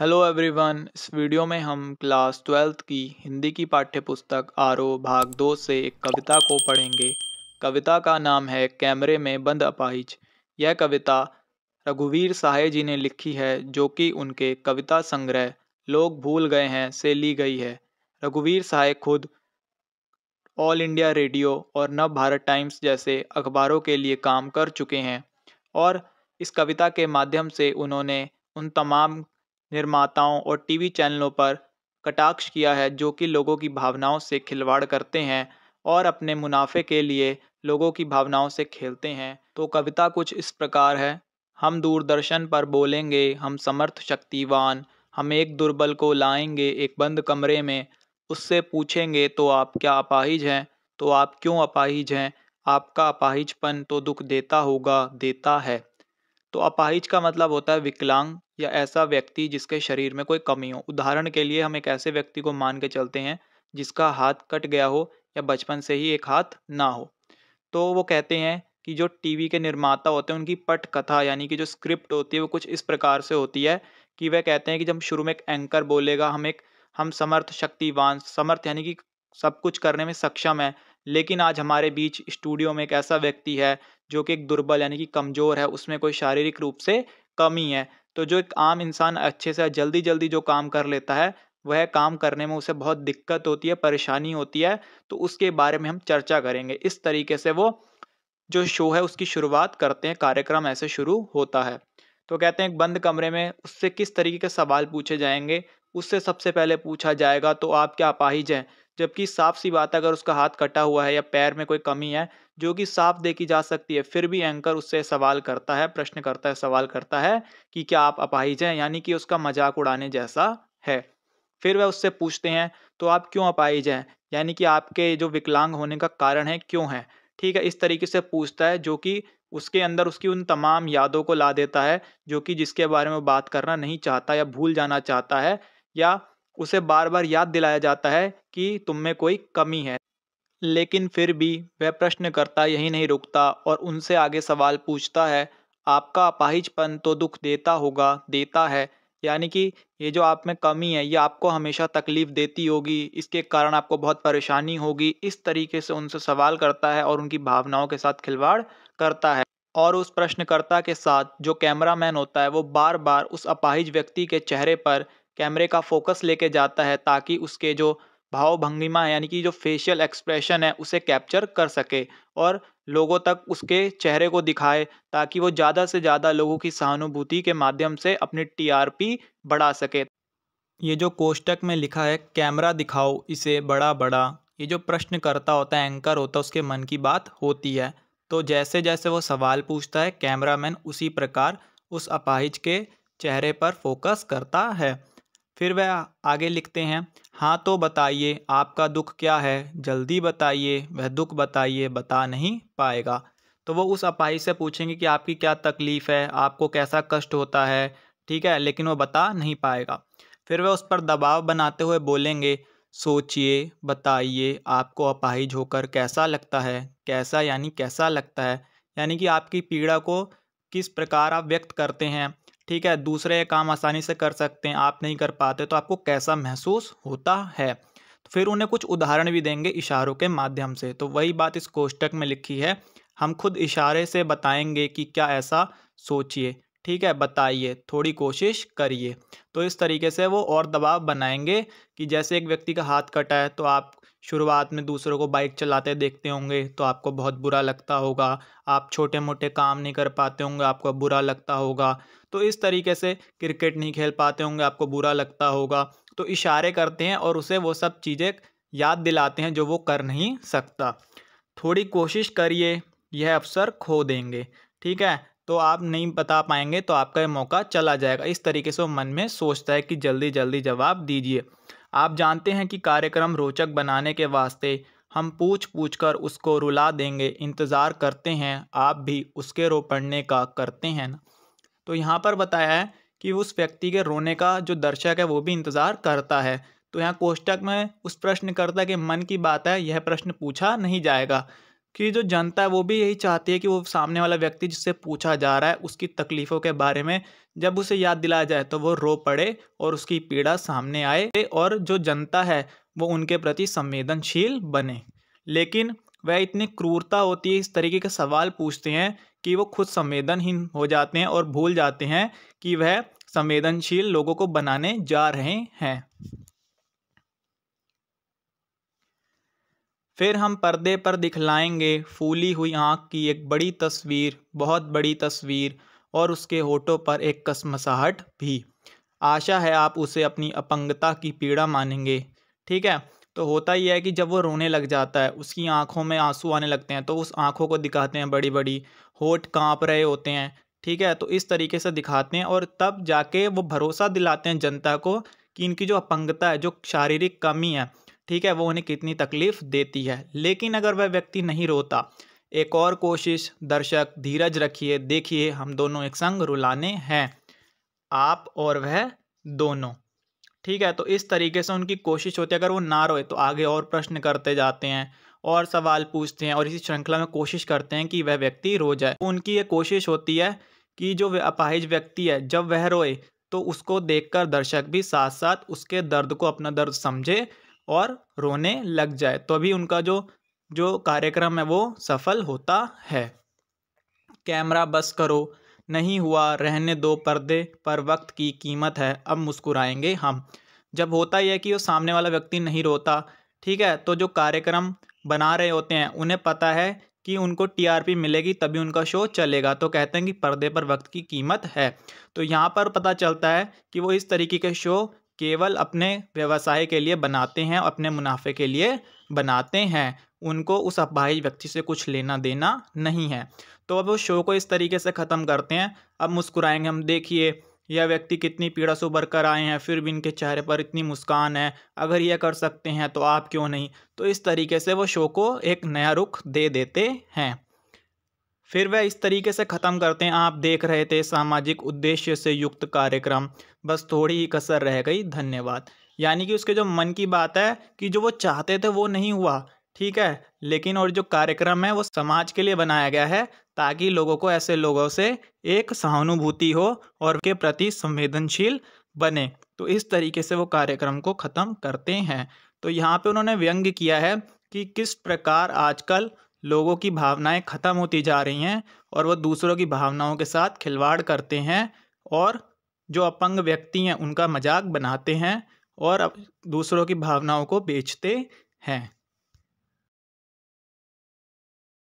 hello everyone इस video में हम क्लास ट्वेल्थ की हिंदी की पाठ्य पुस्तक आरओ भाग दो से एक कविता को पढ़ेंगे कविता का नाम है कैमरे में बंद अपाहिज यह कविता रघुवीर साहे जी ने लिखी है जो कि उनके कविता संग्रह लोग भूल गए हैं से ली गई है रघुवीर साहे खुद ऑल इंडिया रेडियो और नव भारत टाइम्स जैसे अखबारों के लिए काम कर चुके हैं और इस कविता के माध्यम से उन्होंने उन तमाम निर्माताओं और टीवी चैनलों पर कटाक्ष किया है जो कि लोगों की भावनाओं से खिलवाड़ करते हैं और अपने मुनाफे के लिए लोगों की भावनाओं से खेलते हैं तो कविता कुछ इस प्रकार है हम दूरदर्शन पर बोलेंगे हम समर्थ शक्तिवान हम एक दुर्बल को लाएंगे एक बंद कमरे में उससे पूछेंगे तो आप क्या अपाहिज हैं तो आप क्यों अपाहिज हैं आपका अपाहिजपन तो दुख देता होगा देता है तो अपाहिज का मतलब होता है विकलांग या ऐसा व्यक्ति जिसके शरीर में कोई कमी हो उदाहरण के लिए हम एक ऐसे व्यक्ति को मान के चलते हैं जिसका हाथ कट गया हो या बचपन से ही एक हाथ ना हो तो वो कहते हैं कि जो टीवी के निर्माता होते हैं उनकी पट कथा यानी कि जो स्क्रिप्ट होती है वो कुछ इस प्रकार से होती है कि वह कहते हैं कि जब शुरू में एक एंकर बोलेगा हम एक हम समर्थ शक्तिवान समर्थ यानी कि सब कुछ करने में सक्षम है लेकिन आज हमारे बीच स्टूडियो में एक ऐसा व्यक्ति है जो कि एक दुर्बल यानी कि कमज़ोर है उसमें कोई शारीरिक रूप से कमी है तो जो एक आम इंसान अच्छे से जल्दी जल्दी जो काम कर लेता है वह काम करने में उसे बहुत दिक्कत होती है परेशानी होती है तो उसके बारे में हम चर्चा करेंगे इस तरीके से वो जो शो है उसकी शुरुआत करते हैं कार्यक्रम ऐसे शुरू होता है तो कहते हैं एक बंद कमरे में उससे किस तरीके के सवाल पूछे जाएंगे उससे सबसे पहले पूछा जाएगा तो आप क्या अपाहिज हैं जबकि साफ सी बात है अगर उसका हाथ कटा हुआ है या पैर में कोई कमी है जो कि साफ देखी जा सकती है फिर भी एंकर उससे सवाल करता है प्रश्न करता है सवाल करता है कि क्या आप अपाहिज हैं यानी कि उसका मजाक उड़ाने जैसा है फिर वह उससे पूछते हैं तो आप क्यों अपाहिज हैं यानी कि आपके जो विकलांग होने का कारण है क्यों है ठीक है इस तरीके से पूछता है जो कि उसके अंदर उसकी उन तमाम यादों को ला देता है जो कि जिसके बारे में बात करना नहीं चाहता या भूल जाना चाहता है या उसे बार बार याद दिलाया जाता है कि तुम में कोई कमी है लेकिन फिर भी वह प्रश्न करता यही नहीं रुकता और उनसे आगे सवाल पूछता है आपका अपाहिजपन तो दुख देता होगा देता है यानी कि ये जो आप में कमी है ये आपको हमेशा तकलीफ़ देती होगी इसके कारण आपको बहुत परेशानी होगी इस तरीके से उनसे सवाल करता है और उनकी भावनाओं के साथ खिलवाड़ करता है और उस प्रश्नकर्ता के साथ जो कैमरामैन होता है वो बार बार उस अपाहिज व्यक्ति के चेहरे पर कैमरे का फोकस लेके जाता है ताकि उसके जो भाव भंगिमा यानी कि जो फेशियल एक्सप्रेशन है उसे कैप्चर कर सके और लोगों तक उसके चेहरे को दिखाए ताकि वो ज़्यादा से ज़्यादा लोगों की सहानुभूति के माध्यम से अपनी टीआरपी बढ़ा सके ये जो कोष्टक में लिखा है कैमरा दिखाओ इसे बड़ा बड़ा ये जो प्रश्न करता होता है एंकर होता है उसके मन की बात होती है तो जैसे जैसे वो सवाल पूछता है कैमरामैन उसी प्रकार उस अपाहिज के चेहरे पर फोकस करता है फिर वह आगे लिखते हैं हाँ तो बताइए आपका दुख क्या है जल्दी बताइए वह दुख बताइए बता नहीं पाएगा तो वो उस अपाही से पूछेंगे कि आपकी क्या तकलीफ़ है आपको कैसा कष्ट होता है ठीक है लेकिन वो बता नहीं पाएगा फिर वह उस पर दबाव बनाते हुए बोलेंगे सोचिए बताइए आपको अपाहिज होकर कैसा लगता है कैसा यानी कैसा लगता है यानी कि आपकी पीड़ा को किस प्रकार आप व्यक्त करते हैं ठीक है दूसरे काम आसानी से कर सकते हैं आप नहीं कर पाते तो आपको कैसा महसूस होता है तो फिर उन्हें कुछ उदाहरण भी देंगे इशारों के माध्यम से तो वही बात इस कोष्टक में लिखी है हम खुद इशारे से बताएंगे कि क्या ऐसा सोचिए ठीक है बताइए थोड़ी कोशिश करिए तो इस तरीके से वो और दबाव बनाएंगे कि जैसे एक व्यक्ति का हाथ कटा है तो आप शुरुआत में दूसरों को बाइक चलाते देखते होंगे तो आपको बहुत बुरा लगता होगा आप छोटे मोटे काम नहीं कर पाते होंगे आपको बुरा लगता होगा तो इस तरीके से क्रिकेट नहीं खेल पाते होंगे आपको बुरा लगता होगा तो इशारे करते हैं और उसे वो सब चीज़ें याद दिलाते हैं जो वो कर नहीं सकता थोड़ी कोशिश करिए यह अवसर खो देंगे ठीक है तो आप नहीं बता पाएंगे तो आपका यह मौका चला जाएगा इस तरीके से वो मन में सोचता है कि जल्दी जल्दी जवाब दीजिए आप जानते हैं कि कार्यक्रम रोचक बनाने के वास्ते हम पूछ पूछ कर उसको रुला देंगे इंतज़ार करते हैं आप भी उसके रो पड़ने का करते हैं ना तो यहाँ पर बताया है कि उस व्यक्ति के रोने का जो दर्शक है वो भी इंतज़ार करता है तो यहाँ कोष्टक में उस प्रश्नकर्ता के मन की बात है यह प्रश्न पूछा नहीं जाएगा कि जो जनता है वो भी यही चाहती है कि वो सामने वाला व्यक्ति जिससे पूछा जा रहा है उसकी तकलीफ़ों के बारे में जब उसे याद दिलाया जाए तो वो रो पड़े और उसकी पीड़ा सामने आए और जो जनता है वो उनके प्रति संवेदनशील बने लेकिन वह इतनी क्रूरता होती है इस तरीके के सवाल पूछते हैं कि वो खुद संवेदनहीन हो जाते हैं और भूल जाते हैं कि वह संवेदनशील लोगों को बनाने जा रहे हैं फिर हम पर्दे पर दिखलाएंगे फूली हुई आंख की एक बड़ी तस्वीर बहुत बड़ी तस्वीर और उसके होठों पर एक कसमसाहट भी आशा है आप उसे अपनी अपंगता की पीड़ा मानेंगे ठीक है तो होता ही है कि जब वो रोने लग जाता है उसकी आंखों में आंसू आने लगते हैं तो उस आंखों को दिखाते हैं बड़ी बड़ी होठ कांप रहे होते हैं ठीक है तो इस तरीके से दिखाते हैं और तब जाके वो भरोसा दिलाते हैं जनता को कि इनकी जो अपंगता है जो शारीरिक कमी है ठीक है वो उन्हें कितनी तकलीफ़ देती है लेकिन अगर वह व्यक्ति नहीं रोता एक और कोशिश दर्शक धीरज रखिए देखिए हम दोनों एक संग रुलाने हैं आप और वह दोनों ठीक है तो इस तरीके से उनकी कोशिश होती है अगर वो ना रोए तो आगे और प्रश्न करते जाते हैं और सवाल पूछते हैं और इसी श्रृंखला में कोशिश करते हैं कि वह व्यक्ति रो जाए उनकी ये कोशिश होती है कि जो अपाहिज व्यक्ति है जब वह रोए तो उसको देखकर दर्शक भी साथ साथ उसके दर्द को अपना दर्द समझे और रोने लग जाए तो अभी उनका जो जो कार्यक्रम है वो सफल होता है कैमरा बस करो नहीं हुआ रहने दो पर्दे पर वक्त की कीमत है अब मुस्कुराएंगे हम जब होता यह कि वो सामने वाला व्यक्ति नहीं रोता ठीक है तो जो कार्यक्रम बना रहे होते हैं उन्हें पता है कि उनको टीआरपी मिलेगी तभी उनका शो चलेगा तो कहते हैं कि पर्दे पर वक्त की कीमत है तो यहाँ पर पता चलता है कि वो इस तरीके के शो केवल अपने व्यवसाय के लिए बनाते हैं अपने मुनाफे के लिए बनाते हैं उनको उस अपाहिज व्यक्ति से कुछ लेना देना नहीं है तो अब उस शो को इस तरीके से ख़त्म करते हैं अब मुस्कुराएंगे हम देखिए यह व्यक्ति कितनी पीड़ा से उभर कर आए हैं फिर भी इनके चेहरे पर इतनी मुस्कान है अगर यह कर सकते हैं तो आप क्यों नहीं तो इस तरीके से वो शो को एक नया रुख दे देते हैं फिर वह इस तरीके से ख़त्म करते हैं आप देख रहे थे सामाजिक उद्देश्य से युक्त कार्यक्रम बस थोड़ी ही कसर रह गई धन्यवाद यानी कि उसके जो मन की बात है कि जो वो चाहते थे वो नहीं हुआ ठीक है लेकिन और जो कार्यक्रम है वो समाज के लिए बनाया गया है ताकि लोगों को ऐसे लोगों से एक सहानुभूति हो और के प्रति संवेदनशील बने तो इस तरीके से वो कार्यक्रम को ख़त्म करते हैं तो यहाँ पे उन्होंने व्यंग्य किया है कि किस प्रकार आजकल लोगों की भावनाएं ख़त्म होती जा रही हैं और वो दूसरों की भावनाओं के साथ खिलवाड़ करते हैं और जो अपंग व्यक्ति हैं उनका मजाक बनाते हैं और दूसरों की भावनाओं को बेचते हैं